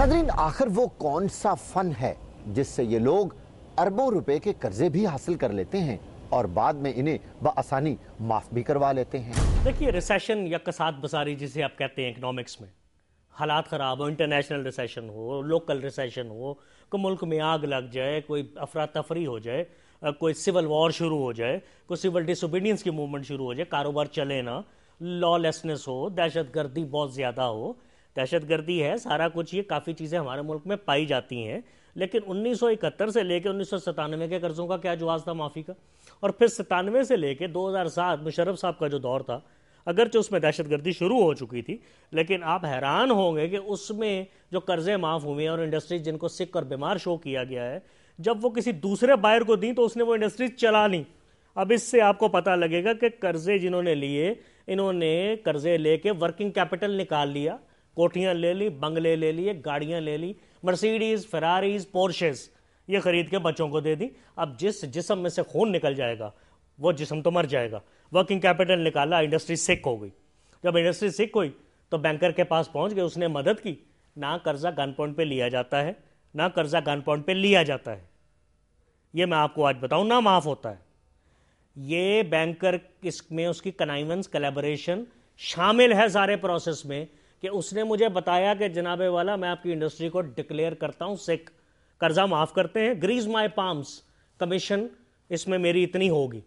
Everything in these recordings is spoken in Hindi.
नदरीन आखिर वो कौन सा फन है जिससे ये लोग अरबों रुपए के कर्जे भी हासिल कर लेते हैं और बाद में इन्हें बसानी माफ़ भी करवा लेते हैं देखिए रिसेशन या कसात बसारी जिसे आप कहते हैं इकनॉमिक्स में हालात ख़राब हो इंटरनेशनल रिसेशन हो लोकल रिसेशन हो कोई मुल्क में आग लग जाए कोई अफरा तफरी हो जाए कोई सिविल वॉर शुरू हो जाए कोई सिविल डिसोबीडियंस की मूवमेंट शुरू हो जाए कारोबार चले ना लॉलेसनेस हो दहशत गर्दी बहुत ज़्यादा हो दहशतगर्दी है सारा कुछ ये काफ़ी चीज़ें हमारे मुल्क में पाई जाती हैं लेकिन उन्नीस से लेकर उन्नीस के कर्जों का क्या जवाब था माफ़ी का और फिर सतानवे से लेकर दो मुशरफ साहब का जो दौर था अगरचे उसमें दहशतगर्दी शुरू हो चुकी थी लेकिन आप हैरान होंगे कि उसमें जो कर्ज़े माफ़ हुए और इंडस्ट्रीज जिनको सिक और बीमार शो किया गया है जब वो किसी दूसरे बायर को दी तो उसने वो इंडस्ट्रीज चला ली अब इससे आपको पता लगेगा कि कर्ज़े जिन्होंने लिए इन्होंने कर्ज़े लेके वर्किंग कैपिटल निकाल लिया कोठियां ले ली बंगले ले लिए गाड़ियां ले ली मर्सिडीज फरारीज पोर्शेज ये खरीद के बच्चों को दे दी अब जिस जिसम में से खून निकल जाएगा वो जिसम तो मर जाएगा वर्किंग कैपिटल निकाला इंडस्ट्री सिक हो गई जब इंडस्ट्री सिक हुई तो बैंकर के पास पहुंच गए उसने मदद की ना कर्जा गन पॉइंट पे लिया जाता है ना कर्जा गन पॉइंट पे लिया जाता है ये मैं आपको आज बताऊं ना माफ होता है ये बैंकर इसमें उसकी कनाइवेंस कलेबोरेशन शामिल है सारे प्रोसेस में कि उसने मुझे बताया कि जनाबे वाला मैं आपकी इंडस्ट्री को डिक्लेयर करता हूँ सिक कर्जा माफ़ करते हैं ग्रीज माई पाम्स कमीशन इसमें मेरी इतनी होगी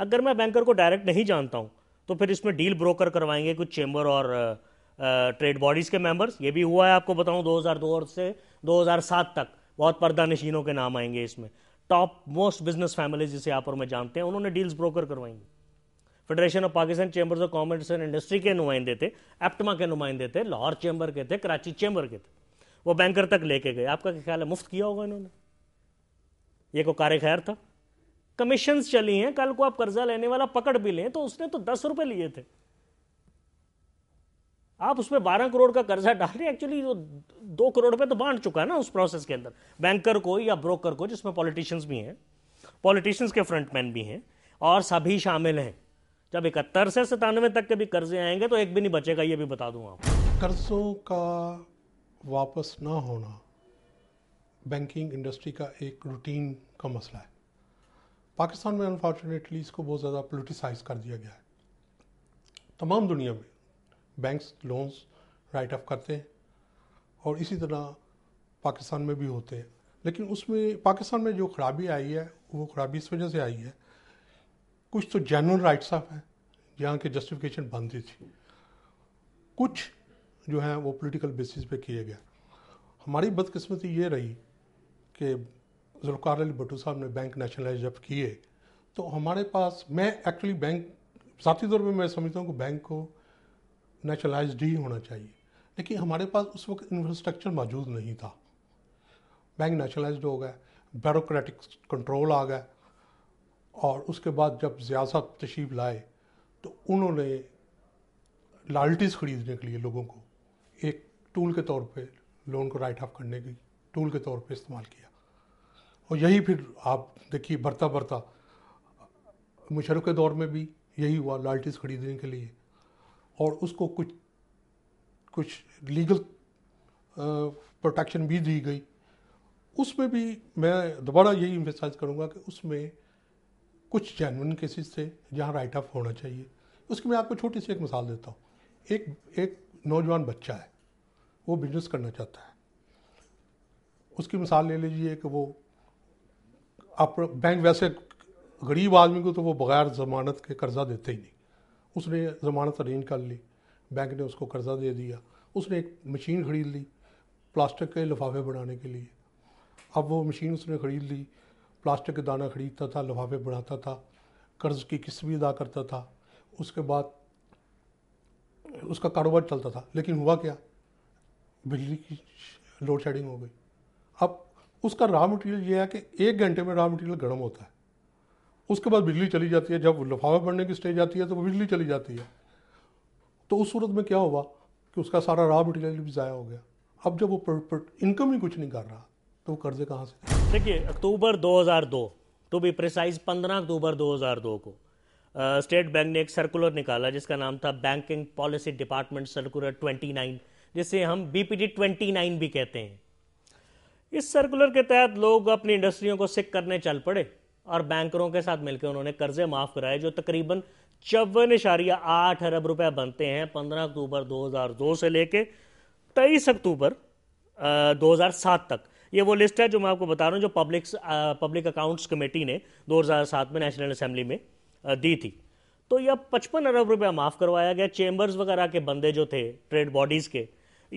अगर मैं बैंकर को डायरेक्ट नहीं जानता हूँ तो फिर इसमें डील ब्रोकर करवाएंगे कुछ चेंबर और ट्रेड बॉडीज़ के मेंबर्स ये भी हुआ है आपको बताऊं 2002 से 2007 तक बहुत पर्दा नशीनों के नाम आएंगे इसमें टॉप मोस्ट बिजनेस फैमिली जिसे आप और मैं जानते हैं उन्होंने डील्स ब्रोकर करवाएंगे federation of Pakistan chambers of commerce and industry के नुमाइंदे थे एप्टमा के नुमाइंदे थे लाहौर चैम्बर के थे कराची चैम्बर के थे वो बैंकर तक लेके गए आपका क्या ख्याल है मुफ्त किया होगा इन्होंने ये को कार्य खैर था कमीशन चली हैं कल को आप कर्जा लेने वाला पकड़ भी लें तो उसने तो दस रुपए लिए थे आप उसमें बारह करोड़ का कर्जा डाल रहे एक्चुअली वो दो करोड़ रुपए तो बांट चुका है ना उस प्रोसेस के अंदर बैंकर को या ब्रोकर को जिसमें पॉलिटिशियंस भी हैं पॉलिटिशियंस के फ्रंटमैन भी हैं और सभी शामिल हैं जब इकहत्तर से सतानवे तक के भी कर्जे आएंगे तो एक भी नहीं बचेगा ये भी बता दूँ आप कर्जों का वापस ना होना बैंकिंग इंडस्ट्री का एक रूटीन का मसला है पाकिस्तान में अनफॉर्चुनेटली इसको बहुत ज़्यादा पोलिटिसाइज कर दिया गया है तमाम दुनिया में बैंक्स लोन्स राइट ऑफ करते हैं और इसी तरह पाकिस्तान में भी होते हैं लेकिन उसमें पाकिस्तान में जो खराबी आई है वो खराबी इस वजह से आई है कुछ तो जैनवन राइट्स ऑफ हैं जहाँ के जस्टिफिकेशन बनती थी कुछ जो है वो पॉलिटिकल बेसिस पे किए गए हमारी बदकिस्मती ये रही कि जुल्कार अली भट्टू साहब ने बैंक नेशनलाइज जब किए तो हमारे पास मैं एक्चुअली बैंक साथी तौर पर मैं समझता हूँ कि बैंक को नेशनलाइज ही होना चाहिए लेकिन हमारे पास उस वक्त इंफ्रास्ट्रक्चर मौजूद नहीं था बैंक नेशनलाइज हो गया ब्यूरोक्रेटिक कंट्रोल आ गया और उसके बाद जब ज़ियासत तशीफ लाए तो उन्होंने लालटीज ख़रीदने के लिए लोगों को एक टूल के तौर पे लोन को राइट ऑफ करने की टूल के तौर पे इस्तेमाल किया और यही फिर आप देखिए बढ़ता बढ़ता मुशरफ के दौर में भी यही हुआ लालटीज ख़रीदने के लिए और उसको कुछ कुछ लीगल प्रोटेक्शन भी दी गई उसमें भी मैं दोबारा यही इम्फेसाइज करूँगा कि उसमें कुछ जैनवन केसेस थे जहाँ राइट ऑफ होना चाहिए उसकी मैं आपको छोटी सी एक मिसाल देता हूँ एक एक नौजवान बच्चा है वो बिजनेस करना चाहता है उसकी मिसाल ले लीजिए कि वो आप बैंक वैसे गरीब आदमी को तो वो बगैर ज़मानत के कर्ज़ा देते ही नहीं उसने ज़मानत अरेंज कर ली बैंक ने उसको कर्ज़ा दे दिया उसने एक मशीन खरीद ली प्लास्टिक के लिफाफे बनाने के लिए अब वो मशीन उसने ख़रीद ली प्लास्टिक के दाना खरीदता था लफाफे बढ़ाता था कर्ज की किस्त भी अदा करता था उसके बाद उसका कारोबार चलता था लेकिन हुआ क्या बिजली की लोड शेडिंग हो गई अब उसका रॉ मटेरियल यह है कि एक घंटे में रॉ मटेरियल गर्म होता है उसके बाद बिजली चली जाती है जब लिफाफा पड़ने की स्टेज आती है तो वो बिजली चली जाती है तो उस सूरत में क्या हुआ कि उसका सारा रॉ मटेरियल भी ज़ाया हो गया अब जब वो इनकम ही कुछ नहीं कर रहा तो कर्जे कहाँ से देखिए October 2002 to be precise 15 October 2002 को स्टेट बैंक ने एक सर्कुलर निकाला जिसका नाम था बैंकिंग पॉलिसी डिपार्टमेंट सर्कुलर 29 जिसे हम बीपीडी 29 भी कहते हैं इस सर्कुलर के तहत लोग अपनी इंडस्ट्रियों को सिक करने चल पड़े और बैंकरों के साथ मिलकर उन्होंने कर्जे माफ कराए जो तकरीबन चौवन इशारिया आठ अरब रुपए बनते हैं पंद्रह अक्टूबर 2002 से लेके 23 अक्टूबर 2007 तक ये वो लिस्ट है जो मैं आपको बता रहा हूँ जो पब्लिक पब्लिक अकाउंट्स कमेटी ने 2007 में नेशनल असेंबली में दी थी तो यह पचपन अरब रुपया माफ़ करवाया गया चेम्बर्स वगैरह के बंदे जो थे ट्रेड बॉडीज़ के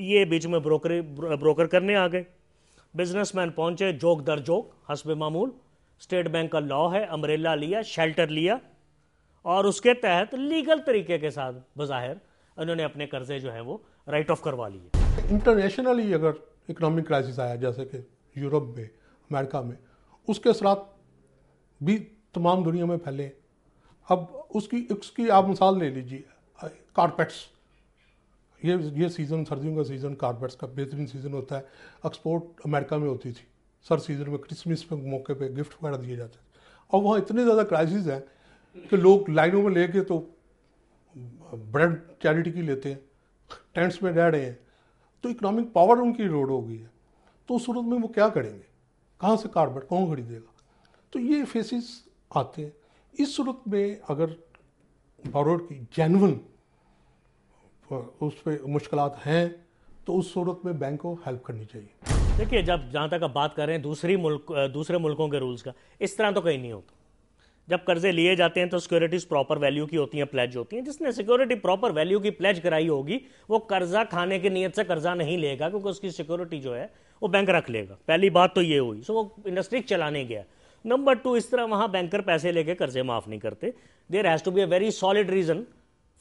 ये बीच में ब्रोकर ब्रोकर करने आ गए बिजनेसमैन पहुंचे जोक दर जोक हसब मामूल स्टेट बैंक का लॉ है अमरेला लिया शेल्टर लिया और उसके तहत लीगल तरीके के साथ बज़ाहिर उन्होंने अपने कर्जे जो हैं वो राइट ऑफ करवा लिए इंटरनेशनली अगर इकोनॉमिक क्राइसिस आया जैसे कि यूरोप में अमेरिका में उसके असरात भी तमाम दुनिया में फैले अब उसकी उसकी आप मिसाल ले लीजिए कारपेट्स ये ये सीज़न सर्दियों का सीज़न कारपेट्स का बेहतरीन सीज़न होता है एक्सपोर्ट अमेरिका में होती थी सर सीज़न में क्रिसमस पे मौके पे गिफ्ट वगैरह दिए जाते थे और वहाँ इतने ज़्यादा क्राइसिस हैं कि लोग लाइनों में लेके तो ब्रेड चैरिटी की लेते हैं टेंट्स में रह रहे हैं तो इकोनॉमिक पावर उनकी रोड हो गई है तो उस सूरत में वो क्या करेंगे कहाँ से कार्बन कौन खरीदेगा तो ये फेसिस आते हैं इस सूरत में अगर बारोड की जैनवन उस पर मुश्किल हैं तो उस सूरत में बैंक को हेल्प करनी चाहिए देखिए जब जहाँ तक आप बात कर रहे हैं दूसरी मुल्क दूसरे मुल्कों के रूल्स का इस तरह तो कहीं नहीं होता जब कर्जे लिए जाते हैं तो सिक्योरिटीज प्रॉपर वैल्यू की होती हैं प्लेज होती हैं जिसने सिक्योरिटी प्रॉपर वैल्यू की प्लेज कराई होगी वो कर्जा खाने की नीयत से कर्जा नहीं लेगा क्योंकि उसकी सिक्योरिटी जो है वो बैंक रख लेगा पहली बात तो ये हुई सो वो इंडस्ट्री चलाने गया नंबर टू इस तरह वहाँ बैंकर पैसे लेके कर्जे माफ़ नहीं करते there has to be a very solid reason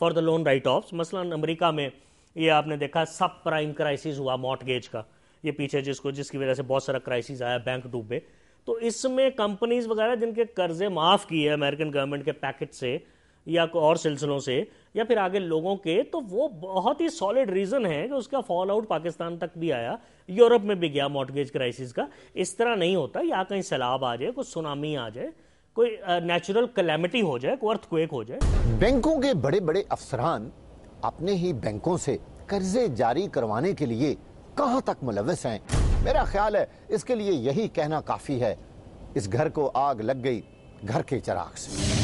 for the loan write off मसलन अमरीका में ये आपने देखा सब प्राइम क्राइसिस हुआ मॉटगेज का ये पीछे जिसको जिसकी वजह से बहुत सारा क्राइसिस आया बैंक डूबे तो इसमें कंपनीज वगैरह जिनके कर्जे माफ़ किए अमेरिकन गवर्नमेंट के पैकेट से या और सिलसिलों से या फिर आगे लोगों के तो वो बहुत ही सॉलिड रीज़न है कि उसका फॉल आउट पाकिस्तान तक भी आया यूरोप में भी गया मॉडगेज क्राइसिस का इस तरह नहीं होता या कहीं सैलाब आ जाए कुछ सुनामी आ जाए कोई नेचुरल कलेमिटी हो जाए कोई अर्थक्वेक हो जाए बैंकों के बड़े बड़े अफसरान अपने ही बैंकों से कर्जे जारी करवाने के लिए कहाँ तक मुलवस हैं मेरा ख्याल है इसके लिए यही कहना काफ़ी है इस घर को आग लग गई घर के चराग से